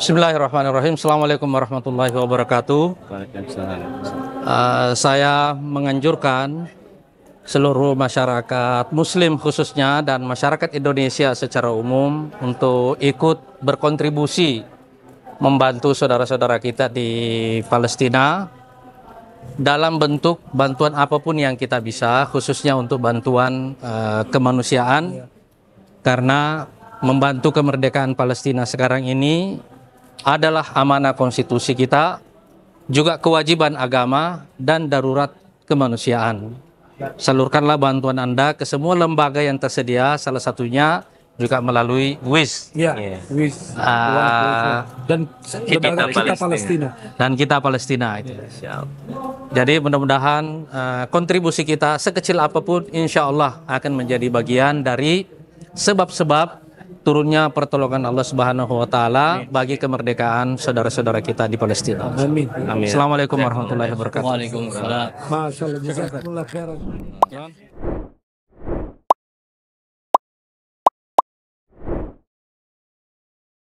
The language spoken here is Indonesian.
Bismillahirrahmanirrahim. Assalamualaikum warahmatullahi wabarakatuh. Uh, saya menganjurkan seluruh masyarakat Muslim khususnya dan masyarakat Indonesia secara umum untuk ikut berkontribusi membantu saudara-saudara kita di Palestina dalam bentuk bantuan apapun yang kita bisa, khususnya untuk bantuan uh, kemanusiaan, karena membantu kemerdekaan Palestina sekarang ini adalah amanah konstitusi kita, juga kewajiban agama dan darurat kemanusiaan. Salurkanlah bantuan Anda ke semua lembaga yang tersedia, salah satunya juga melalui WIS. Ya, yeah. WIS. Uh, dan kita, kita, kita Palestina. Dan kita Palestina itu. Ya, Jadi mudah-mudahan uh, kontribusi kita sekecil apapun insya Allah akan menjadi bagian dari sebab-sebab turunnya pertolongan Allah Subhanahu wa taala bagi kemerdekaan saudara-saudara kita di Palestina. Amin. Amin. Assalamualaikum warahmatullahi wabarakatuh. Waalaikumsalam. Masyaallah.